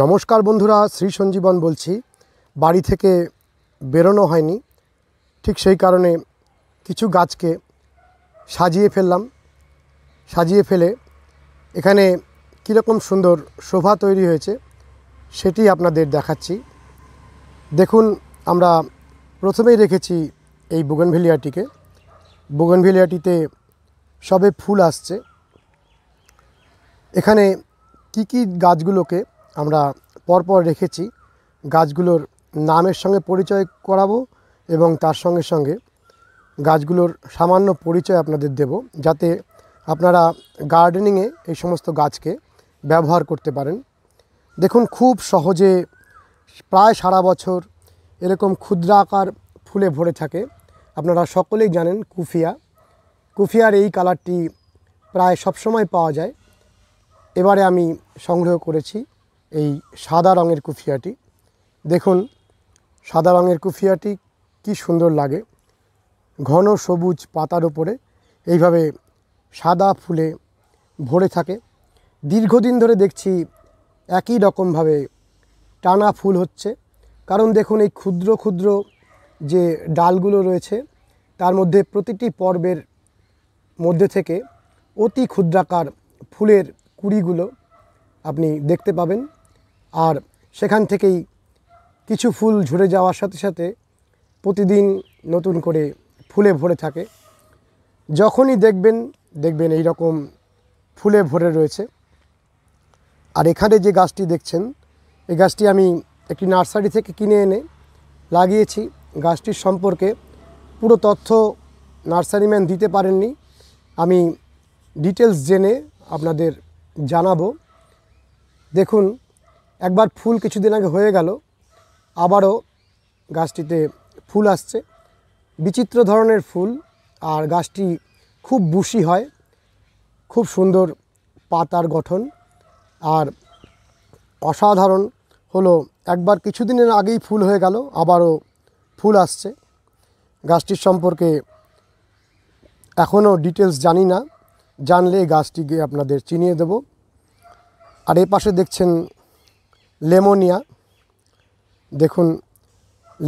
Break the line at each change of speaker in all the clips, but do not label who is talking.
নমস্কার বন্ধুরা শ্রী সঞ্জীবন বলছি বাড়ি থেকে বেরোনো হয়নি ঠিক সেই কারণে কিছু গাছকে সাজিয়ে ফেললাম সাজিয়ে ফেলে এখানে কীরকম সুন্দর শোভা তৈরি হয়েছে সেটি আপনাদের দেখাচ্ছি দেখুন আমরা প্রথমেই রেখেছি এই বুগনভেলিয়াটিকে বুগনভেলিয়াটিতে সবে ফুল আসছে এখানে কি কি গাছগুলোকে আমরা পরপর রেখেছি গাছগুলোর নামের সঙ্গে পরিচয় করাবো এবং তার সঙ্গে সঙ্গে গাছগুলোর সামান্য পরিচয় আপনাদের দেব যাতে আপনারা গার্ডেনিংয়ে এই সমস্ত গাছকে ব্যবহার করতে পারেন দেখুন খুব সহজে প্রায় সারা বছর এরকম ক্ষুদ্রাকার ফুলে ভরে থাকে আপনারা সকলেই জানেন কুফিয়া কুফিয়ার এই কালারটি প্রায় সবসময় পাওয়া যায় এবারে আমি সংগ্রহ করেছি এই সাদা রঙের কুফিয়াটি দেখুন সাদা রঙের কুফিয়াটি কি সুন্দর লাগে ঘন সবুজ পাতার ওপরে এইভাবে সাদা ফুলে ভরে থাকে দীর্ঘদিন ধরে দেখছি একই রকমভাবে টানা ফুল হচ্ছে কারণ দেখুন এই ক্ষুদ্র ক্ষুদ্র যে ডালগুলো রয়েছে তার মধ্যে প্রতিটি পর্বের মধ্যে থেকে অতি ক্ষুদ্রাকার ফুলের কুড়িগুলো আপনি দেখতে পাবেন আর সেখান থেকেই কিছু ফুল ঝরে যাওয়ার সাথে সাথে প্রতিদিন নতুন করে ফুলে ভরে থাকে যখনই দেখবেন দেখবেন এই রকম ফুলে ভরে রয়েছে আর এখানে যে গাছটি দেখছেন এই গাছটি আমি একটি নার্সারি থেকে কিনে এনে লাগিয়েছি গাছটির সম্পর্কে পুরো তথ্য নার্সারিম্যান দিতে পারেননি আমি ডিটেলস জেনে আপনাদের জানাবো দেখুন একবার ফুল কিছুদিন আগে হয়ে গেল আবারও গাছটিতে ফুল আসছে বিচিত্র ধরনের ফুল আর গাছটি খুব বুশি হয় খুব সুন্দর পাতার গঠন আর অসাধারণ হলো একবার কিছুদিনের আগেই ফুল হয়ে গেল আবারও ফুল আসছে গাছটির সম্পর্কে এখনও ডিটেলস জানি না জানলে গাছটিকে আপনাদের চিনিয়ে দেব আর এ পাশে দেখছেন লেমোনিয়া দেখুন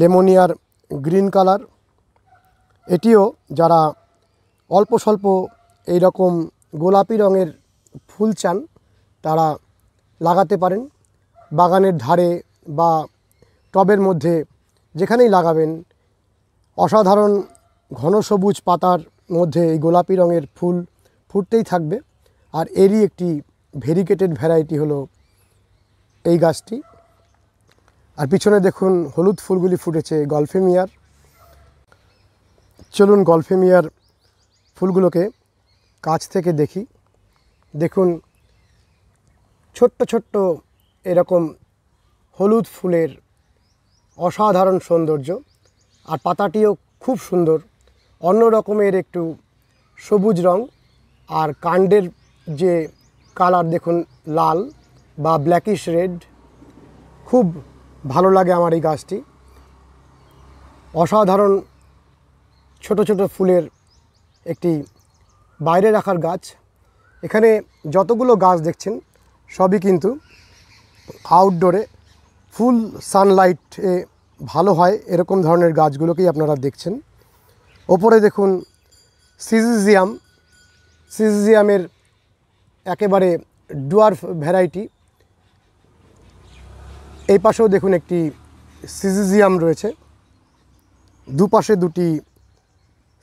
লেমোনিয়ার গ্রিন কালার এটিও যারা অল্প স্বল্প এইরকম গোলাপি রঙের ফুল চান তারা লাগাতে পারেন বাগানের ধারে বা টবের মধ্যে যেখানেই লাগাবেন অসাধারণ ঘন সবুজ পাতার মধ্যে এই গোলাপি রঙের ফুল ফুটতেই থাকবে আর এরই একটি ভেরিকেটেড ভ্যারাইটি হলো এই গাছটি আর পিছনে দেখুন হলুদ ফুলগুলি ফুটেছে গলফেমিয়ার চলুন গলফেমিয়ার ফুলগুলোকে কাছ থেকে দেখি দেখুন ছোট্ট ছোট্ট এরকম হলুদ ফুলের অসাধারণ সৌন্দর্য আর পাতাটিও খুব সুন্দর অন্য রকমের একটু সবুজ রং আর কাণ্ডের যে কালার দেখুন লাল বা ব্ল্যাকিশ রেড খুব ভালো লাগে আমার এই গাছটি অসাধারণ ছোট ছোট ফুলের একটি বাইরে রাখার গাছ এখানে যতগুলো গাছ দেখছেন সবই কিন্তু আউটডোরে ফুল সানলাইটে ভালো হয় এরকম ধরনের গাছগুলোকেই আপনারা দেখছেন ওপরে দেখুন সিজিজিয়াম সিজিজিয়ামের একেবারে ডুয়ার ভ্যারাইটি এই পাশেও দেখুন একটি সিজিজিয়াম রয়েছে দুপাশে দুটি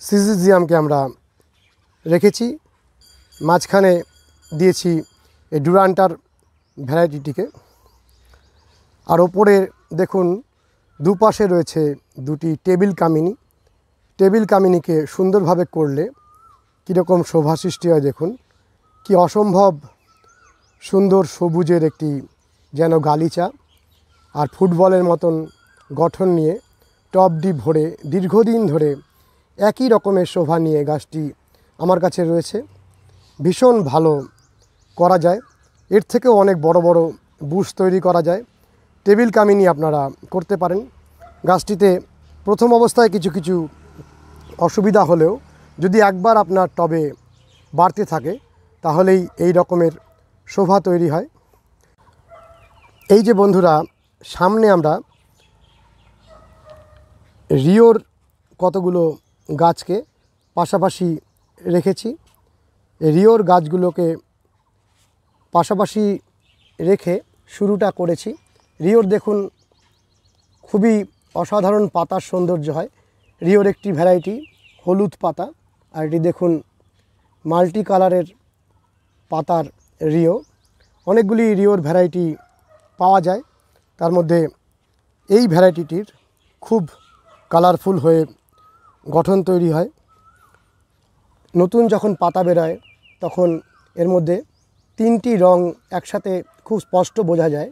সিজিজিয়ামকে আমরা রেখেছি মাঝখানে দিয়েছি এই ডুরান্টার ভ্যারাইটিটিকে আর ওপরে দেখুন দুপাশে রয়েছে দুটি টেবিল কামিনী টেবিল কামিনীকে সুন্দরভাবে করলে কীরকম শোভা সৃষ্টি হয় দেখুন কি অসম্ভব সুন্দর সবুজের একটি যেন গালিচা আর ফুটবলের মতন গঠন নিয়ে টপ ডিপ ভরে দীর্ঘদিন ধরে একই রকমের শোভা নিয়ে গাছটি আমার কাছে রয়েছে ভীষণ ভালো করা যায় এর থেকেও অনেক বড় বড় বুশ তৈরি করা যায় টেবিল কামিনি আপনারা করতে পারেন গাছটিতে প্রথম অবস্থায় কিছু কিছু অসুবিধা হলেও যদি একবার আপনার টবে বাড়তে থাকে তাহলেই এই রকমের শোভা তৈরি হয় এই যে বন্ধুরা সামনে আমরা রিওর কতগুলো গাছকে পাশাপাশি রেখেছি রিওর গাছগুলোকে পাশাপাশি রেখে শুরুটা করেছি রিওর দেখুন খুবই অসাধারণ পাতার সৌন্দর্য হয় রিওর একটি ভ্যারাইটি হলুদ পাতা আর এটি দেখুন মাল্টি কালারের পাতার রিও অনেকগুলি রিওর ভ্যারাইটি পাওয়া যায় তার মধ্যে এই ভ্যারাইটিটির খুব কালারফুল হয়ে গঠন তৈরি হয় নতুন যখন পাতা বেরোয় তখন এর মধ্যে তিনটি রং একসাথে খুব স্পষ্ট বোঝা যায়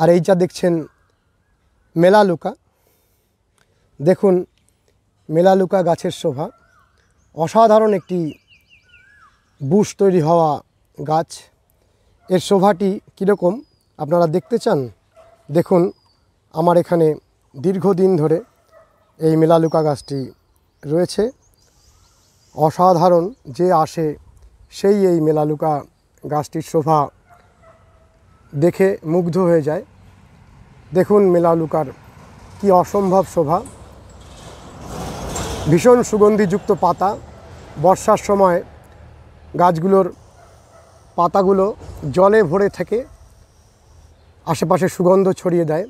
আর এই যা দেখছেন মেলালুকা দেখুন মেলালুকা গাছের শোভা অসাধারণ একটি বুশ তৈরি হওয়া গাছ এর শোভাটি কীরকম আপনারা দেখতে চান দেখুন আমার এখানে দীর্ঘদিন ধরে এই মেলালুকা গাছটি রয়েছে অসাধারণ যে আসে সেই এই মেলালুকা গাছটির শোভা দেখে মুগ্ধ হয়ে যায় দেখুন মেলালুকার কি অসম্ভব শোভা ভীষণ সুগন্ধিযুক্ত পাতা বর্ষার সময় গাছগুলোর পাতাগুলো জলে ভরে থাকে আশেপাশে সুগন্ধ ছড়িয়ে দেয়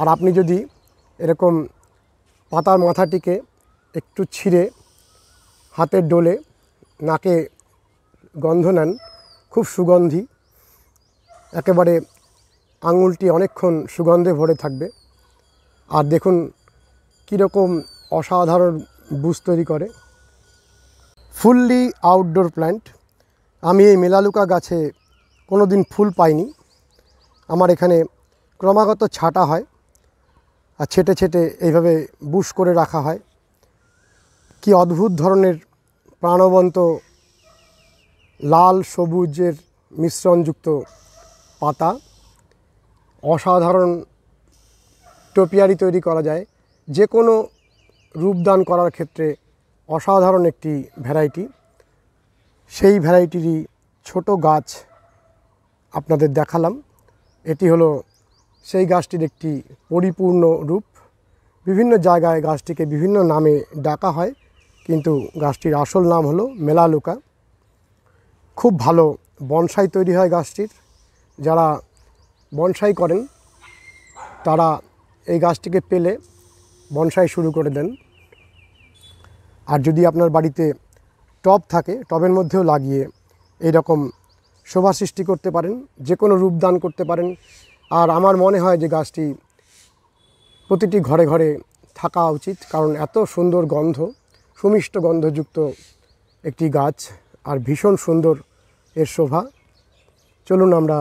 আর আপনি যদি এরকম পাতার মাথাটিকে একটু ছিঁড়ে হাতের ডোলে নাকে গন্ধ নেন খুব সুগন্ধি একেবারে আঙুলটি অনেকক্ষণ সুগন্ধে ভরে থাকবে আর দেখুন কীরকম অসাধারণ বুস তৈরি করে ফুললি আউটডোর প্ল্যান্ট আমি এই মেলালুকা গাছে কোনো দিন ফুল পাইনি আমার এখানে ক্রমাগত ছাটা হয় আর ছেটে ছেটে এইভাবে বুশ করে রাখা হয় কি অদ্ভুত ধরনের প্রাণবন্ত লাল সবুজের মিশ্রণযুক্ত পাতা অসাধারণ টোপিয়ারি তৈরি করা যায় যে কোনো রূপদান করার ক্ষেত্রে অসাধারণ একটি ভ্যারাইটি সেই ভ্যারাইটিরই ছোট গাছ আপনাদের দেখালাম এটি হলো সেই গাছটির একটি পরিপূর্ণ রূপ বিভিন্ন জায়গায় গাছটিকে বিভিন্ন নামে ডাকা হয় কিন্তু গাছটির আসল নাম হলো মেলালুকা খুব ভালো বনসাই তৈরি হয় গাছটির যারা বনসাই করেন তারা এই গাছটিকে পেলে বনসাই শুরু করে দেন আর যদি আপনার বাড়িতে টব থাকে টবের মধ্যেও লাগিয়ে রকম শোভা সৃষ্টি করতে পারেন যে কোনো রূপ দান করতে পারেন আর আমার মনে হয় যে গাছটি প্রতিটি ঘরে ঘরে থাকা উচিত কারণ এত সুন্দর গন্ধ সুমিষ্ট গন্ধযুক্ত একটি গাছ আর ভীষণ সুন্দর এর শোভা চলুন আমরা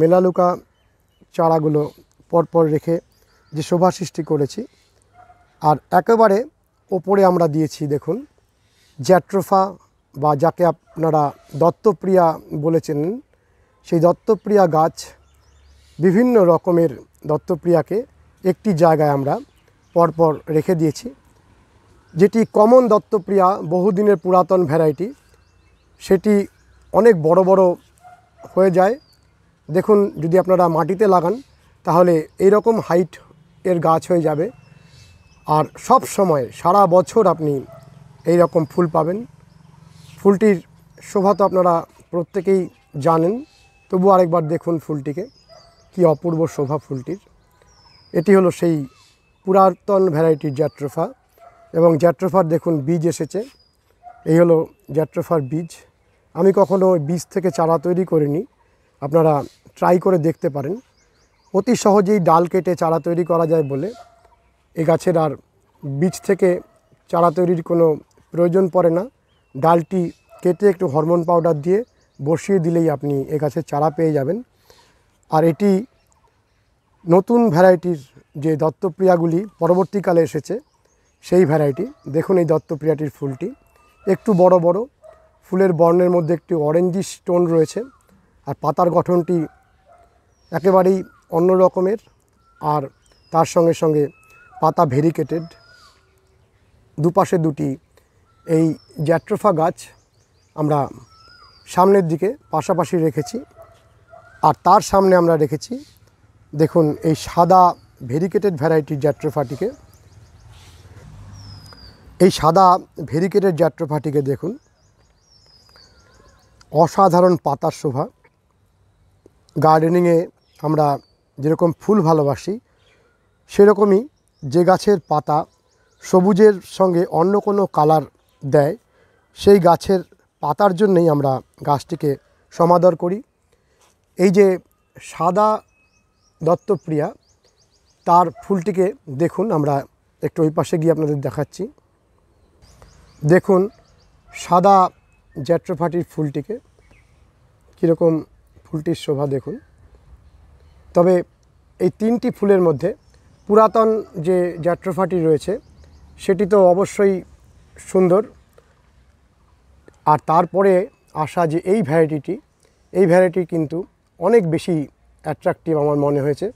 মেলালুকা চারাগুলো পরপর রেখে যে শোভা সৃষ্টি করেছি আর একেবারে ওপরে আমরা দিয়েছি দেখুন জ্যাট্রোফা বা যাকে আপনারা দত্তপ্রিয়া বলেছেন সেই দত্তপ্রিয়া গাছ বিভিন্ন রকমের দত্তপ্রিয়াকে একটি জায়গায় আমরা পরপর রেখে দিয়েছি যেটি কমন দত্তপ্রিয়া বহুদিনের পুরাতন ভ্যারাইটি সেটি অনেক বড় বড় হয়ে যায় দেখুন যদি আপনারা মাটিতে লাগান তাহলে এই রকম হাইট এর গাছ হয়ে যাবে আর সব সময় সারা বছর আপনি এই রকম ফুল পাবেন ফুলটির শোভা তো আপনারা প্রত্যেকেই জানেন তবু আরেকবার দেখুন ফুলটিকে কি অপূর্ব শোভা ফুলটির এটি হলো সেই পুরাতন ভ্যারাইটির জ্যাট্রোফা এবং জ্যাট্রোফার দেখুন বীজ এসেছে এই হলো জ্যাট্রোফার বীজ আমি কখনও বীজ থেকে চারা তৈরি করিনি আপনারা ট্রাই করে দেখতে পারেন অতি সহজেই ডাল কেটে চারা তৈরি করা যায় বলে এ গাছের আর বীজ থেকে চারা তৈরির কোনো প্রয়োজন পড়ে না ডালটি কেটে একটু হরমোন পাউডার দিয়ে বসিয়ে দিলেই আপনি এ গাছের চারা পেয়ে যাবেন আর এটি নতুন ভ্যারাইটির যে দত্তপ্রিয়াগুলি পরবর্তীকালে এসেছে সেই ভ্যারাইটি দেখুন এই দত্তপ্রিয়াটির ফুলটি একটু বড় বড় ফুলের বর্ণের মধ্যে একটি অরেঞ্জি স্টোন রয়েছে আর পাতার গঠনটি একেবারেই অন্য রকমের আর তার সঙ্গে সঙ্গে পাতা ভেরিকেটেড দুপাশে দুটি এই জ্যাট্রোফা গাছ আমরা সামনের দিকে পাশাপাশি রেখেছি আর তার সামনে আমরা রেখেছি দেখুন এই সাদা ভেরিকেটেড ভ্যারাইটির জ্যাট্রোফাটিকে এই সাদা ভেরিকেটেড জ্যাট্রোফাটিকে দেখুন অসাধারণ পাতার শোভা গার্ডেনিংয়ে আমরা যেরকম ফুল ভালোবাসি সেরকমই যে গাছের পাতা সবুজের সঙ্গে অন্য কোনো কালার দেয় সেই গাছের পাতার জন্যেই আমরা গাছটিকে সমাদর করি এই যে সাদা দত্তপ্রিয়া তার ফুলটিকে দেখুন আমরা একটু ওই পাশে গিয়ে আপনাদের দেখাচ্ছি দেখুন সাদা জ্যাট্রোফাটির ফুলটিকে কীরকম ফুলটির শোভা দেখুন তবে এই তিনটি ফুলের মধ্যে পুরাতন যে জ্যাট্রোফাটি রয়েছে সেটি তো অবশ্যই সুন্দর আর তারপরে আসা যে এই ভ্যারাইটিটি এই ভ্যারাইটি কিন্তু অনেক বেশি অ্যাট্রাকটিভ আমার মনে হয়েছে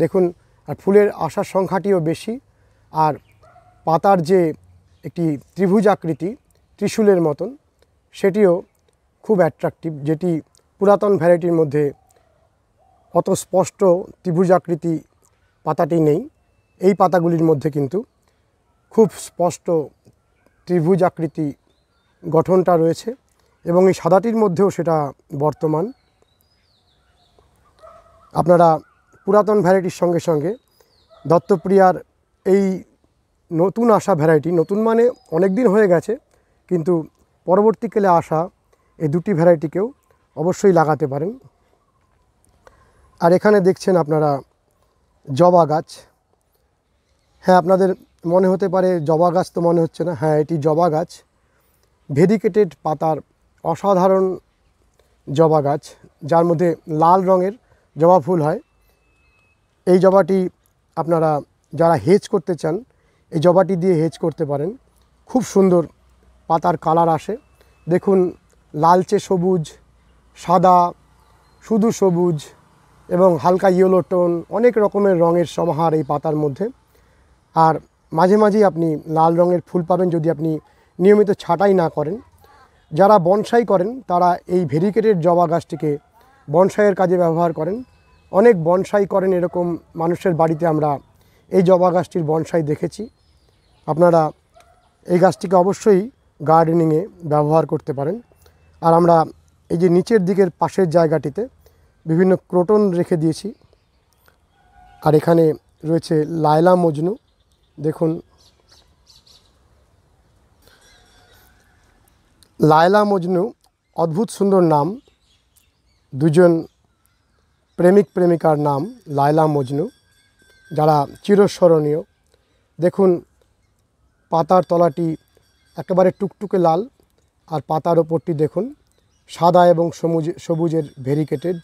দেখুন আর ফুলের আসার সংখ্যাটিও বেশি আর পাতার যে একটি ত্রিভুজ আকৃতি ত্রিশূলের মতন সেটিও খুব অ্যাট্রাকটিভ যেটি পুরাতন ভ্যারাইটির মধ্যে অত স্পষ্ট ত্রিভুজ আকৃতি পাতাটি নেই এই পাতাগুলির মধ্যে কিন্তু খুব স্পষ্ট ত্রিভুজ আকৃতি গঠনটা রয়েছে এবং এই সাদাটির মধ্যেও সেটা বর্তমান আপনারা পুরাতন ভ্যারাইটির সঙ্গে সঙ্গে দত্তপ্রিয়ার এই নতুন আসা ভ্যারাইটি নতুন মানে অনেক দিন হয়ে গেছে কিন্তু পরবর্তীকালে আসা এই দুটি ভ্যারাইটিকেও অবশ্যই লাগাতে পারেন আর এখানে দেখছেন আপনারা জবা গাছ হ্যাঁ আপনাদের মনে হতে পারে জবা গাছ তো মনে হচ্ছে না হ্যাঁ এটি জবা গাছ ভেডিকেটেড পাতার অসাধারণ জবা গাছ যার মধ্যে লাল রঙের জবা ফুল হয় এই জবাটি আপনারা যারা হেজ করতে চান এই জবাটি দিয়ে হেজ করতে পারেন খুব সুন্দর পাতার কালার আসে দেখুন লালচে সবুজ সাদা শুধু সবুজ এবং হালকা ইয়েলো টোন অনেক রকমের রঙের সমাহার এই পাতার মধ্যে আর মাঝে মাঝেই আপনি লাল রঙের ফুল পাবেন যদি আপনি নিয়মিত ছাটাই না করেন যারা বনসাই করেন তারা এই ভেরিকেটের জবা গাছটিকে বনসাইয়ের কাজে ব্যবহার করেন অনেক বনসাই করেন এরকম মানুষের বাড়িতে আমরা এই জবা গাছটির বনসাই দেখেছি আপনারা এই গাছটিকে অবশ্যই গার্ডেনিংয়ে ব্যবহার করতে পারেন আর আমরা এই যে নিচের দিকের পাশের জায়গাটিতে বিভিন্ন ক্রোটন রেখে দিয়েছি আর এখানে রয়েছে লায়লা মজনু দেখুন লায়লা মজনু অদ্ভুত সুন্দর নাম দুজন প্রেমিক প্রেমিকার নাম লায়লা মজনু যারা চিরস্মরণীয় দেখুন পাতার তলাটি একেবারে টুকটুকে লাল আর পাতার ওপরটি দেখুন সাদা এবং সবুজ সবুজের ভেরিকেটেড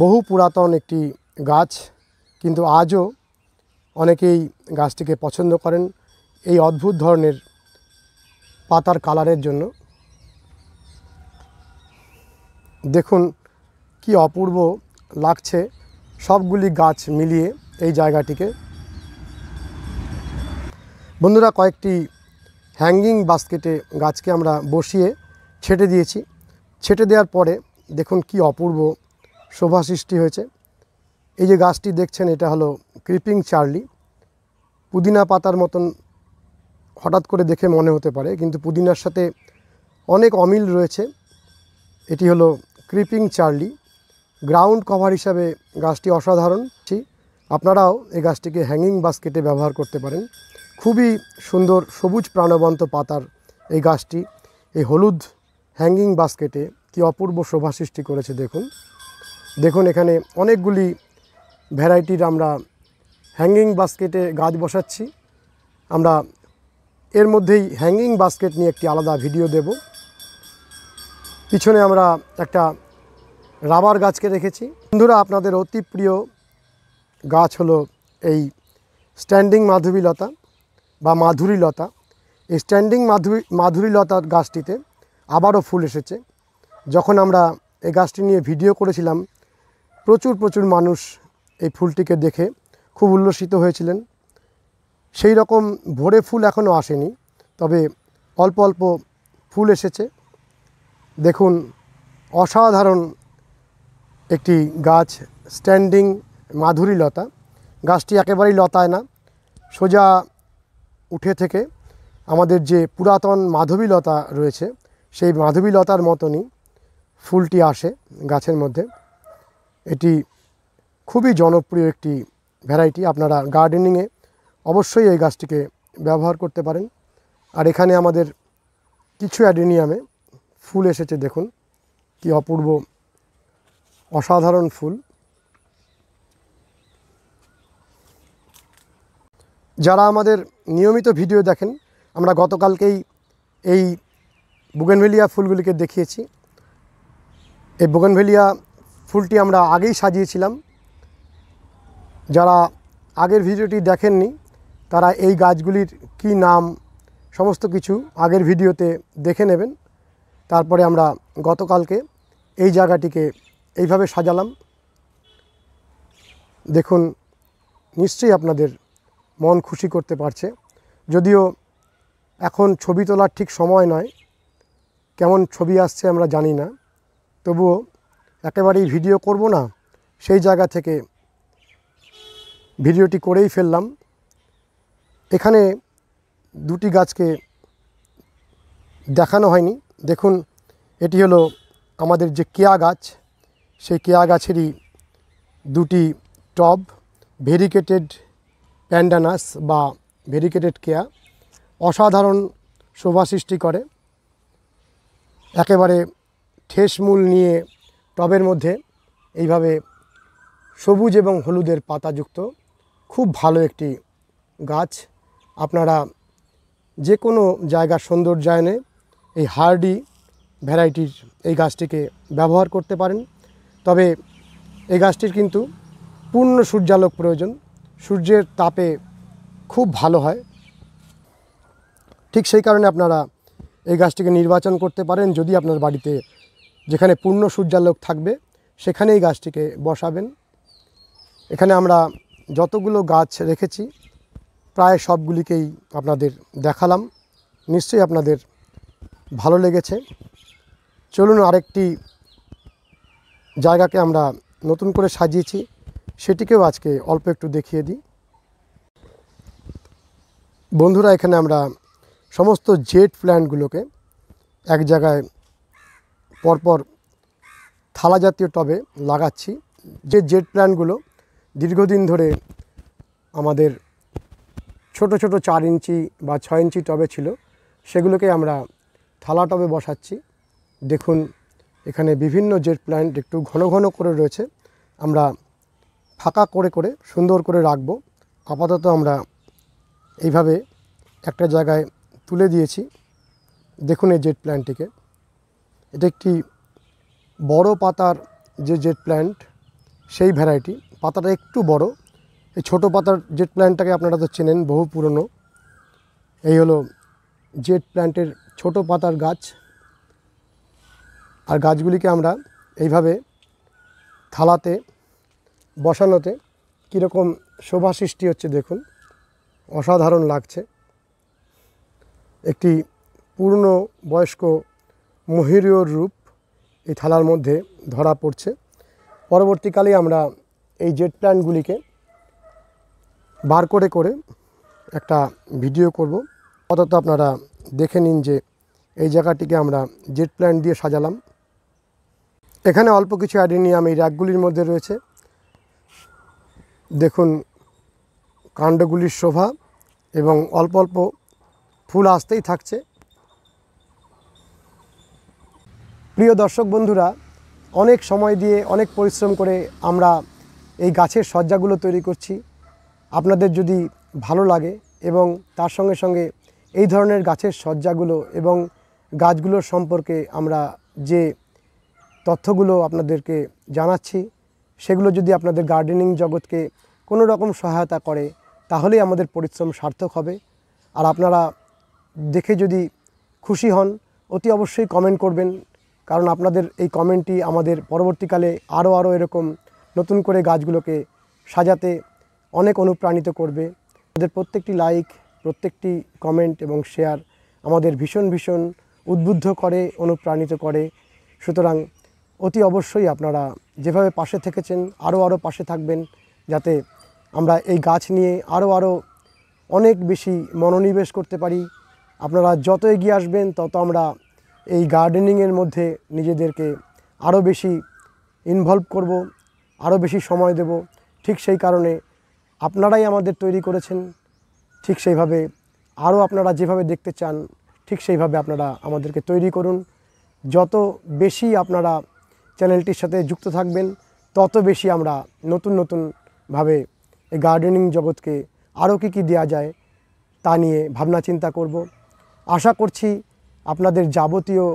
বহু পুরাতন একটি গাছ কিন্তু আজও অনেকেই গাছটিকে পছন্দ করেন এই অদ্ভুত ধরনের পাতার কালারের জন্য দেখুন কি অপূর্ব লাগছে সবগুলি গাছ মিলিয়ে এই জায়গাটিকে বন্ধুরা কয়েকটি হ্যাঙ্গিং বাস্কেটে গাছকে আমরা বসিয়ে ছেটে দিয়েছি ছেটে দেওয়ার পরে দেখুন কি অপূর্ব শোভা সৃষ্টি হয়েছে এই যে গাছটি দেখছেন এটা হলো ক্রিপিং চার্লি পুদিনা পাতার মতন হঠাৎ করে দেখে মনে হতে পারে কিন্তু পুদিনার সাথে অনেক অমিল রয়েছে এটি হলো ক্রিপিং চার্লি গ্রাউন্ড কভার হিসাবে গাছটি অসাধারণ আপনারাও এই গাছটিকে হ্যাঙ্গিং বাস্কেটে ব্যবহার করতে পারেন খুবই সুন্দর সবুজ প্রাণবন্ত পাতার এই গাছটি এই হলুদ হ্যাঙ্গিং বাস্কেটে কি অপূর্ব শোভা সৃষ্টি করেছে দেখুন দেখুন এখানে অনেকগুলি ভ্যারাইটির আমরা হ্যাঙ্গিং বাস্কেটে গাছ বসাচ্ছি আমরা এর মধ্যেই হ্যাঙ্গিং বাস্কেট নিয়ে একটি আলাদা ভিডিও দেব পিছনে আমরা একটা রাবার গাছকে রেখেছি বন্ধুরা আপনাদের অতি প্রিয় গাছ হলো এই স্ট্যান্ডিং মাধুরীলতা বা মাধুরীলতা এই স্ট্যান্ডিং মাধুরী মাধুরীলতার গাছটিতে আবারও ফুল এসেছে যখন আমরা এই গাছটি নিয়ে ভিডিও করেছিলাম প্রচুর প্রচুর মানুষ এই ফুলটিকে দেখে খুব উল্লসিত হয়েছিলেন সেই রকম ভোরে ফুল এখনও আসেনি তবে অল্প অল্প ফুল এসেছে দেখুন অসাধারণ একটি গাছ স্ট্যান্ডিং মাধুরী লতা গাছটি একেবারেই লতায় না সোজা উঠে থেকে আমাদের যে পুরাতন মাধবী লতা রয়েছে সেই মাধবী লতার মতনই ফুলটি আসে গাছের মধ্যে এটি খুবই জনপ্রিয় একটি ভ্যারাইটি আপনারা গার্ডেনিংয়ে অবশ্যই এই গাছটিকে ব্যবহার করতে পারেন আর এখানে আমাদের কিছু অ্যাডেনিয়ামে ফুল এসেছে দেখুন কি অপূর্ব অসাধারণ ফুল যারা আমাদের নিয়মিত ভিডিও দেখেন আমরা গতকালকেই এই বুগেনভেলিয়া ফুলগুলিকে দেখিয়েছি এই বুগেনভেলিয়া ফুলটি আমরা আগেই সাজিয়েছিলাম যারা আগের ভিডিওটি দেখেননি তারা এই গাছগুলির কি নাম সমস্ত কিছু আগের ভিডিওতে দেখে নেবেন তারপরে আমরা গতকালকে এই জায়গাটিকে এইভাবে সাজালাম দেখুন নিশ্চয়ই আপনাদের মন খুশি করতে পারছে যদিও এখন ছবি তোলার ঠিক সময় নয় কেমন ছবি আসছে আমরা জানি না তবুও একেবারেই ভিডিও করব না সেই জায়গা থেকে ভিডিওটি করেই ফেললাম এখানে দুটি গাছকে দেখানো হয়নি দেখুন এটি হলো আমাদের যে কেয়া গাছ সেই কেয়া গাছেরই দুটি টব ভেরিকেটেড প্যান্ডানাস বা ভেরিকেটেড কেয়া অসাধারণ শোভা সৃষ্টি করে একেবারে ঠেসমূল নিয়ে টবের মধ্যে এইভাবে সবুজ এবং হলুদের পাতাযুক্ত খুব ভালো একটি গাছ আপনারা যে কোনো জায়গার সৌন্দর্যায়নে এই হার্ডি ভ্যারাইটির এই গাছটিকে ব্যবহার করতে পারেন তবে এই গাছটির কিন্তু পূর্ণ সূর্যালোক প্রয়োজন সূর্যের তাপে খুব ভালো হয় ঠিক সেই কারণে আপনারা এই গাছটিকে নির্বাচন করতে পারেন যদি আপনার বাড়িতে যেখানে পূর্ণ সূর্যালোক থাকবে সেখানে এই গাছটিকে বসাবেন এখানে আমরা যতগুলো গাছ রেখেছি প্রায় সবগুলিকেই আপনাদের দেখালাম নিশ্চয়ই আপনাদের ভালো লেগেছে চলুন আরেকটি জায়গাকে আমরা নতুন করে সাজিয়েছি সেটিকেও আজকে অল্প একটু দেখিয়ে দিই বন্ধুরা এখানে আমরা সমস্ত জেট প্ল্যান্টগুলোকে এক জায়গায় পরপর থালা জাতীয় টবে লাগাচ্ছি যে জেট প্ল্যান্টগুলো দীর্ঘদিন ধরে আমাদের ছোট ছোট চার ইঞ্চি বা ছয় ইঞ্চি টবে ছিল সেগুলোকে আমরা থালা টবে বসাচ্ছি দেখুন এখানে বিভিন্ন জেট প্ল্যান্ট একটু ঘন ঘন করে রয়েছে আমরা ফাঁকা করে করে সুন্দর করে রাখব আপাতত আমরা এইভাবে একটা জায়গায় তুলে দিয়েছি দেখুন এই জেট প্ল্যান্টটিকে এটা একটি বড় পাতার যে জেট প্ল্যান্ট সেই ভ্যারাইটি পাতাটা একটু বড় এই ছোটো পাতার জেট প্ল্যান্টটাকে আপনারা তো চেনেন বহু পুরনো এই হলো জেট প্ল্যান্টের ছোট পাতার গাছ আর গাছগুলিকে আমরা এইভাবে থালাতে বসানোতে কীরকম শোভা সৃষ্টি হচ্ছে দেখুন অসাধারণ লাগছে একটি পূর্ণ বয়স্ক মহিরীয় রূপ এই থালার মধ্যে ধরা পড়ছে পরবর্তীকালে আমরা এই জেট প্ল্যান্টগুলিকে বার করে করে একটা ভিডিও করব অথচ আপনারা দেখে নিন যে এই জায়গাটিকে আমরা জেট প্ল্যান্ট দিয়ে সাজালাম এখানে অল্প কিছু অ্যাডিনিয়াম এই র্যাকগুলির মধ্যে রয়েছে দেখুন কাণ্ডগুলির শোভা এবং অল্প অল্প ফুল আসতেই থাকছে প্রিয় দর্শক বন্ধুরা অনেক সময় দিয়ে অনেক পরিশ্রম করে আমরা এই গাছের সজ্জাগুলো তৈরি করছি আপনাদের যদি ভালো লাগে এবং তার সঙ্গে সঙ্গে এই ধরনের গাছের সজ্জাগুলো এবং গাছগুলোর সম্পর্কে আমরা যে তথ্যগুলো আপনাদেরকে জানাচ্ছি সেগুলো যদি আপনাদের গার্ডেনিং জগৎকে কোনো রকম সহায়তা করে তাহলেই আমাদের পরিশ্রম সার্থক হবে আর আপনারা দেখে যদি খুশি হন অতি অবশ্যই কমেন্ট করবেন কারণ আপনাদের এই কমেন্টটি আমাদের পরবর্তীকালে আরও আরও এরকম নতুন করে গাছগুলোকে সাজাতে অনেক অনুপ্রাণিত করবে তাদের প্রত্যেকটি লাইক প্রত্যেকটি কমেন্ট এবং শেয়ার আমাদের ভীষণ ভীষণ উদ্বুদ্ধ করে অনুপ্রাণিত করে সুতরাং অতি অবশ্যই আপনারা যেভাবে পাশে থেকেছেন আরও আরও পাশে থাকবেন যাতে আমরা এই গাছ নিয়ে আরও আরও অনেক বেশি মনোনিবেশ করতে পারি আপনারা যত এগিয়ে আসবেন তত আমরা এই গার্ডেনিংয়ের মধ্যে নিজেদেরকে আরও বেশি ইনভলভ করব আরও বেশি সময় দেব ঠিক সেই কারণে আপনারাই আমাদের তৈরি করেছেন ঠিক সেইভাবে আরও আপনারা যেভাবে দেখতে চান ঠিক সেইভাবে আপনারা আমাদেরকে তৈরি করুন যত বেশি আপনারা চ্যানেলটির সাথে যুক্ত থাকবেন তত বেশি আমরা নতুন নতুনভাবে এই গার্ডেনিং জগৎকে আরও কী কী দেওয়া যায় তা নিয়ে ভাবনা চিন্তা করব আশা করছি আপনাদের যাবতীয়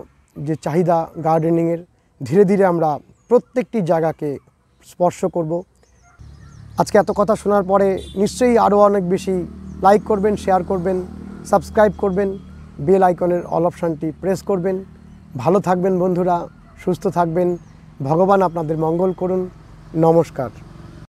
যে চাহিদা গার্ডেনিংয়ের ধীরে ধীরে আমরা প্রত্যেকটি জায়গাকে স্পর্শ করব আজকে এত কথা শোনার পরে নিশ্চয়ই আরও অনেক বেশি লাইক করবেন শেয়ার করবেন সাবস্ক্রাইব করবেন বেল আইকনের অল অপশানটি প্রেস করবেন ভালো থাকবেন বন্ধুরা সুস্থ থাকবেন ভগবান আপনাদের মঙ্গল করুন নমস্কার